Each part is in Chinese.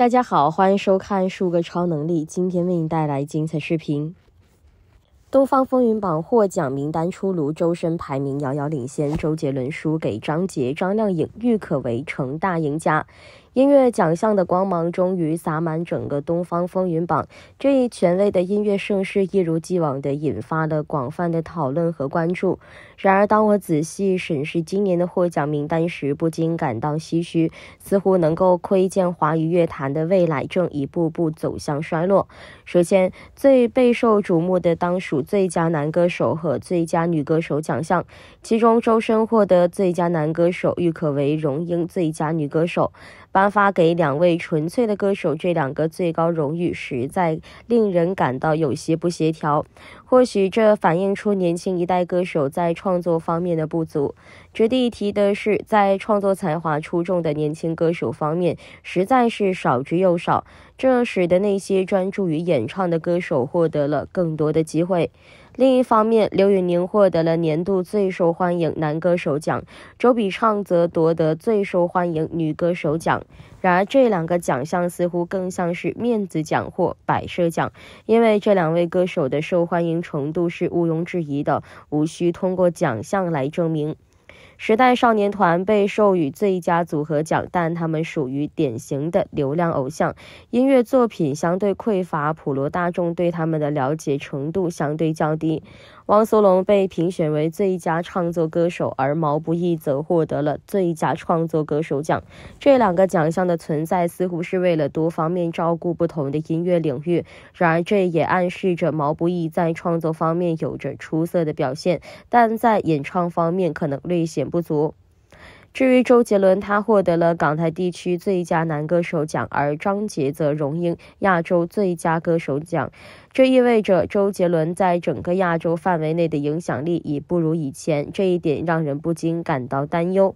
大家好，欢迎收看《数个超能力》，今天为您带来精彩视频。东方风云榜获奖名单出炉，周深排名遥遥领先，周杰伦输给张杰、张靓颖，郁可唯成大赢家。音乐奖项的光芒终于洒满整个东方风云榜，这一权威的音乐盛事一如既往地引发了广泛的讨论和关注。然而，当我仔细审视今年的获奖名单时，不禁感到唏嘘，似乎能够窥见华语乐坛的未来正一步步走向衰落。首先，最备受瞩目的当属最佳男歌手和最佳女歌手奖项，其中周深获得最佳男歌手，郁可唯、荣膺最佳女歌手。颁发给两位纯粹的歌手这两个最高荣誉，实在令人感到有些不协调。或许这反映出年轻一代歌手在创作方面的不足。值得一提的是，在创作才华出众的年轻歌手方面，实在是少之又少，这使得那些专注于演唱的歌手获得了更多的机会。另一方面，刘宇宁获得了年度最受欢迎男歌手奖，周笔畅则夺得最受欢迎女歌手奖。然而，这两个奖项似乎更像是面子奖或摆设奖，因为这两位歌手的受欢迎程度是毋庸置疑的，无需通过奖项来证明。时代少年团被授予最佳组合奖，但他们属于典型的流量偶像，音乐作品相对匮乏，普罗大众对他们的了解程度相对较低。汪苏泷被评选为最佳创作歌手，而毛不易则获得了最佳创作歌手奖。这两个奖项的存在似乎是为了多方面照顾不同的音乐领域，然而这也暗示着毛不易在创作方面有着出色的表现，但在演唱方面可能略显。不足。至于周杰伦，他获得了港台地区最佳男歌手奖，而张杰则荣膺亚洲最佳歌手奖。这意味着周杰伦在整个亚洲范围内的影响力已不如以前，这一点让人不禁感到担忧。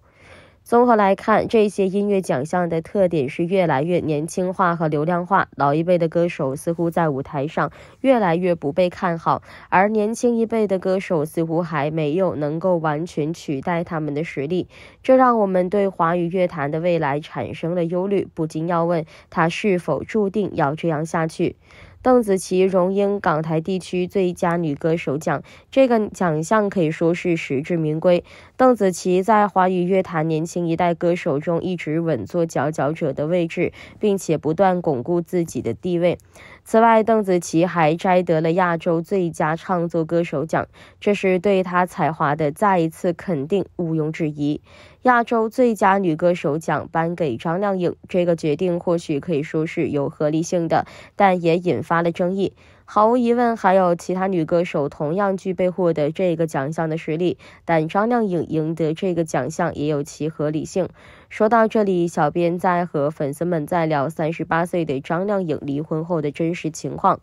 综合来看，这些音乐奖项的特点是越来越年轻化和流量化。老一辈的歌手似乎在舞台上越来越不被看好，而年轻一辈的歌手似乎还没有能够完全取代他们的实力。这让我们对华语乐坛的未来产生了忧虑，不禁要问他是否注定要这样下去。邓紫棋荣膺港台地区最佳女歌手奖，这个奖项可以说是实至名归。邓紫棋在华语乐坛年轻一代歌手中一直稳坐佼佼者的位置，并且不断巩固自己的地位。此外，邓紫棋还摘得了亚洲最佳唱作歌手奖，这是对她才华的再一次肯定，毋庸置疑。亚洲最佳女歌手奖颁给张靓颖，这个决定或许可以说是有合理性的，但也引发了争议。毫无疑问，还有其他女歌手同样具备获得这个奖项的实力，但张靓颖赢得这个奖项也有其合理性。说到这里，小编在和粉丝们在聊三十八岁的张靓颖离婚后的真实情况。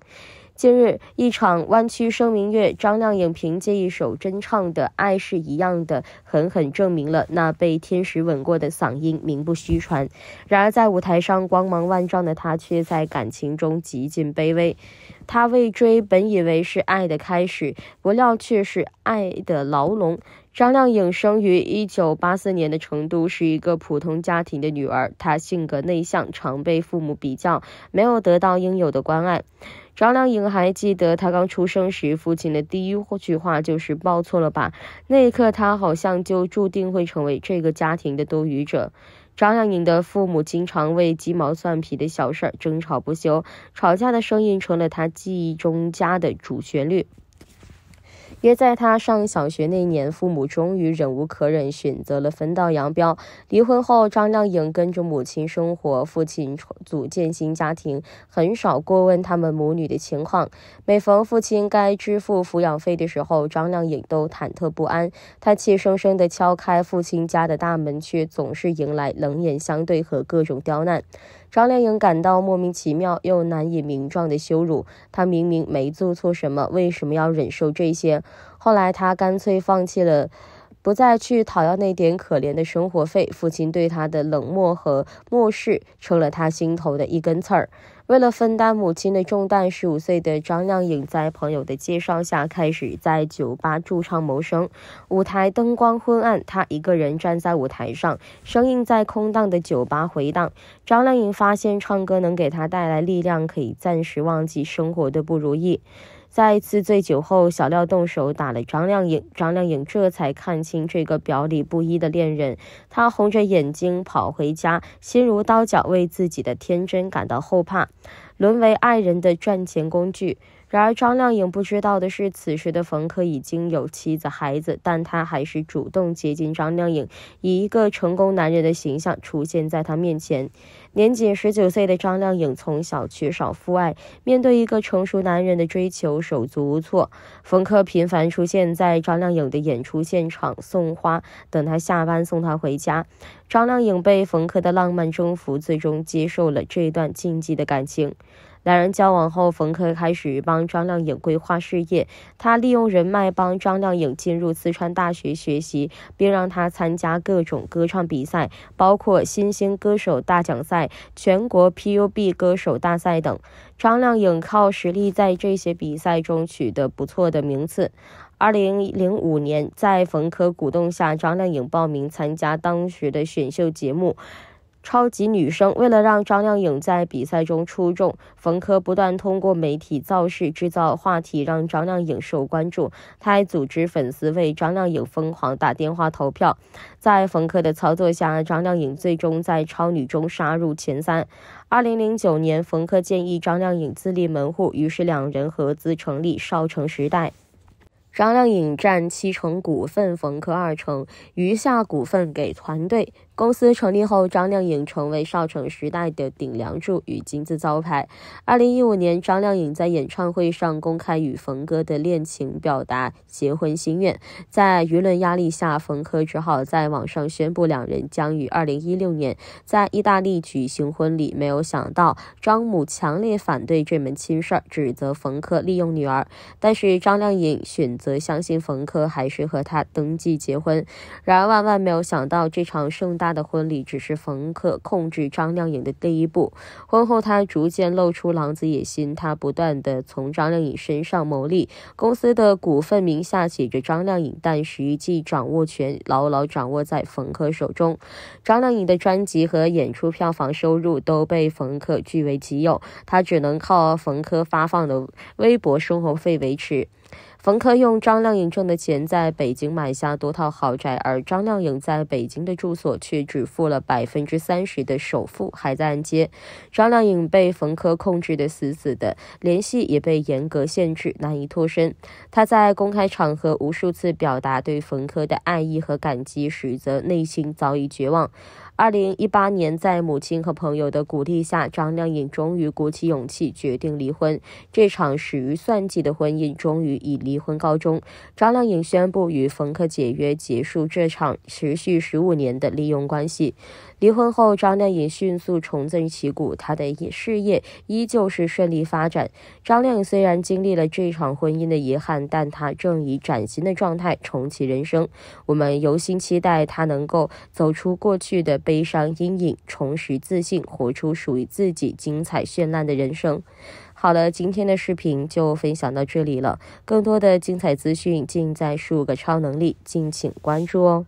近日，一场弯曲声明月，张靓颖凭借一首真唱的《爱是一样的》，狠狠证明了那被天使吻过的嗓音名不虚传。然而，在舞台上光芒万丈的她，却在感情中极尽卑微。她为追，本以为是爱的开始，不料却是爱的牢笼。张靓颖生于一九八四年的成都，是一个普通家庭的女儿。她性格内向，常被父母比较，没有得到应有的关爱。张靓颖还记得，她刚出生时，父亲的第一句话就是“报错了吧”。那一刻，她好像就注定会成为这个家庭的多余者。张靓颖的父母经常为鸡毛蒜皮的小事儿争吵不休，吵架的声音成了她记忆中家的主旋律。约在他上小学那年，父母终于忍无可忍，选择了分道扬镳。离婚后，张靓颖跟着母亲生活，父亲组建新家庭，很少过问他们母女的情况。每逢父亲该支付抚养费的时候，张靓颖都忐忑不安。她气生生地敲开父亲家的大门，却总是迎来冷眼相对和各种刁难。张靓颖感到莫名其妙又难以名状的羞辱，她明明没做错什么，为什么要忍受这些？后来她干脆放弃了。不再去讨要那点可怜的生活费，父亲对他的冷漠和漠视成了他心头的一根刺儿。为了分担母亲的重担，十五岁的张靓颖在朋友的介绍下，开始在酒吧驻唱谋生。舞台灯光昏暗，她一个人站在舞台上，声音在空荡的酒吧回荡。张靓颖发现唱歌能给她带来力量，可以暂时忘记生活的不如意。在一次醉酒后，小廖动手打了张靓颖。张靓颖这才看清这个表里不一的恋人，她红着眼睛跑回家，心如刀绞，为自己的天真感到后怕，沦为爱人的赚钱工具。然而，张靓颖不知道的是，此时的冯轲已经有妻子孩子，但他还是主动接近张靓颖，以一个成功男人的形象出现在她面前。年仅十九岁的张靓颖从小缺少父爱，面对一个成熟男人的追求手足无措。冯轲频繁出现在张靓颖的演出现场送花，等她下班送她回家。张靓颖被冯轲的浪漫征服，最终接受了这段禁忌的感情。两人交往后，冯轲开始帮张靓颖规划事业。他利用人脉帮张靓颖进入四川大学学习，并让她参加各种歌唱比赛，包括新兴歌手大奖赛、全国 PUB 歌手大赛等。张靓颖靠实力在这些比赛中取得不错的名次。二零零五年，在冯轲鼓动下，张靓颖报名参加当时的选秀节目。超级女声为了让张靓颖在比赛中出众，冯轲不断通过媒体造势、制造话题，让张靓颖受关注。他还组织粉丝为张靓颖疯狂打电话投票。在冯轲的操作下，张靓颖最终在超女中杀入前三。二零零九年，冯轲建议张靓颖自立门户，于是两人合资成立少城时代，张靓颖占七成股份，冯轲二成，余下股份给团队。公司成立后，张靓颖成为少城时代的顶梁柱与金字招牌。二零一五年，张靓颖在演唱会上公开与冯轲的恋情，表达结婚心愿。在舆论压力下，冯轲只好在网上宣布两人将于二零一六年在意大利举行婚礼。没有想到，张母强烈反对这门亲事儿，指责冯轲利用女儿。但是张靓颖选择相信冯轲，还是和他登记结婚。然而万万没有想到，这场盛大的婚礼只是冯轲控制张靓颖的第一步。婚后，他逐渐露出狼子野心，他不断的从张靓颖身上牟利。公司的股份名下写着张靓颖，但实际掌握权牢牢掌握在冯轲手中。张靓颖的专辑和演出票房收入都被冯轲据为己有，他只能靠冯轲发放的微博生活费维持。冯轲用张靓颖挣的钱在北京买下多套豪宅，而张靓颖在北京的住所却只付了百分之三十的首付，还在按揭。张靓颖被冯轲控制得死死的，联系也被严格限制，难以脱身。她在公开场合无数次表达对冯轲的爱意和感激，实则内心早已绝望。二零一八年，在母亲和朋友的鼓励下，张靓颖终于鼓起勇气决定离婚。这场始于算计的婚姻终于以离婚告终。张靓颖宣布与冯轲解约，结束这场持续十五年的利用关系。离婚后，张靓颖迅速重振旗鼓，她的事业依旧是顺利发展。张靓颖虽然经历了这场婚姻的遗憾，但她正以崭新的状态重启人生。我们由心期待她能够走出过去的悲伤阴影，重拾自信，活出属于自己精彩绚烂的人生。好了，今天的视频就分享到这里了，更多的精彩资讯尽在数个超能力，敬请关注哦。